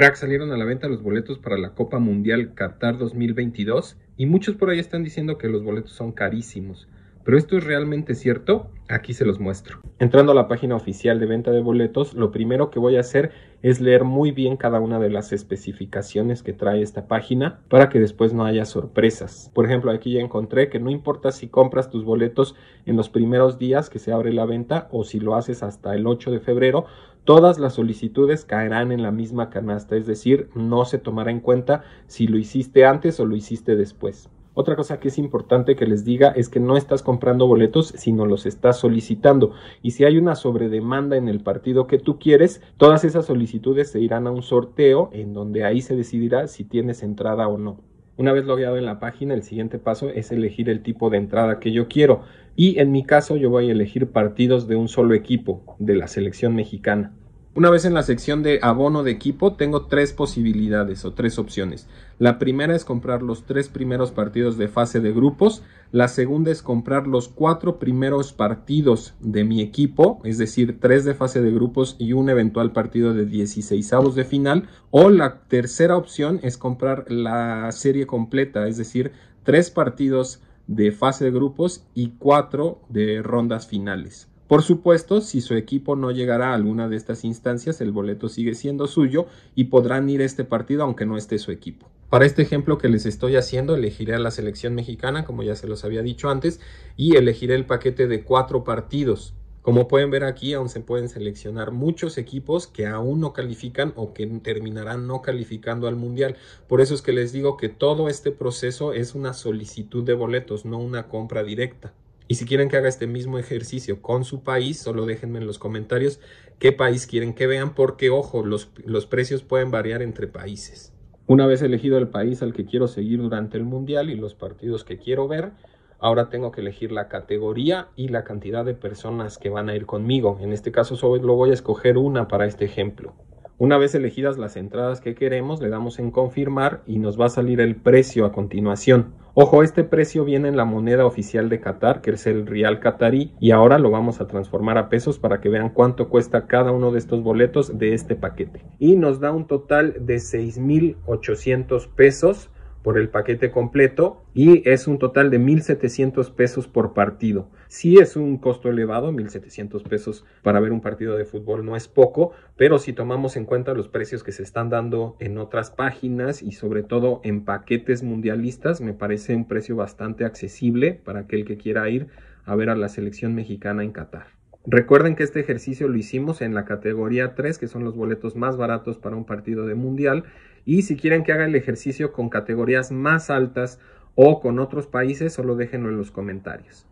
Crack salieron a la venta los boletos para la Copa Mundial Qatar 2022 y muchos por ahí están diciendo que los boletos son carísimos. Pero esto es realmente cierto, aquí se los muestro. Entrando a la página oficial de venta de boletos, lo primero que voy a hacer es leer muy bien cada una de las especificaciones que trae esta página para que después no haya sorpresas. Por ejemplo, aquí ya encontré que no importa si compras tus boletos en los primeros días que se abre la venta o si lo haces hasta el 8 de febrero, todas las solicitudes caerán en la misma canasta, es decir, no se tomará en cuenta si lo hiciste antes o lo hiciste después. Otra cosa que es importante que les diga es que no estás comprando boletos, sino los estás solicitando. Y si hay una sobredemanda en el partido que tú quieres, todas esas solicitudes se irán a un sorteo en donde ahí se decidirá si tienes entrada o no. Una vez logueado en la página, el siguiente paso es elegir el tipo de entrada que yo quiero. Y en mi caso, yo voy a elegir partidos de un solo equipo, de la selección mexicana. Una vez en la sección de abono de equipo, tengo tres posibilidades o tres opciones. La primera es comprar los tres primeros partidos de fase de grupos. La segunda es comprar los cuatro primeros partidos de mi equipo, es decir, tres de fase de grupos y un eventual partido de 16 de final. O la tercera opción es comprar la serie completa, es decir, tres partidos de fase de grupos y cuatro de rondas finales. Por supuesto, si su equipo no llegará a alguna de estas instancias, el boleto sigue siendo suyo y podrán ir a este partido aunque no esté su equipo. Para este ejemplo que les estoy haciendo, elegiré a la selección mexicana, como ya se los había dicho antes, y elegiré el paquete de cuatro partidos. Como pueden ver aquí, aún se pueden seleccionar muchos equipos que aún no califican o que terminarán no calificando al Mundial. Por eso es que les digo que todo este proceso es una solicitud de boletos, no una compra directa. Y si quieren que haga este mismo ejercicio con su país, solo déjenme en los comentarios qué país quieren que vean, porque ojo, los, los precios pueden variar entre países. Una vez elegido el país al que quiero seguir durante el Mundial y los partidos que quiero ver, ahora tengo que elegir la categoría y la cantidad de personas que van a ir conmigo. En este caso solo voy a escoger una para este ejemplo. Una vez elegidas las entradas que queremos, le damos en confirmar y nos va a salir el precio a continuación. Ojo, este precio viene en la moneda oficial de Qatar, que es el Real Qatarí, y ahora lo vamos a transformar a pesos para que vean cuánto cuesta cada uno de estos boletos de este paquete. Y nos da un total de 6.800 pesos por el paquete completo y es un total de 1.700 pesos por partido. Sí es un costo elevado, 1.700 pesos para ver un partido de fútbol no es poco, pero si tomamos en cuenta los precios que se están dando en otras páginas y sobre todo en paquetes mundialistas, me parece un precio bastante accesible para aquel que quiera ir a ver a la selección mexicana en Qatar. Recuerden que este ejercicio lo hicimos en la categoría 3, que son los boletos más baratos para un partido de mundial. Y si quieren que haga el ejercicio con categorías más altas o con otros países, solo déjenlo en los comentarios.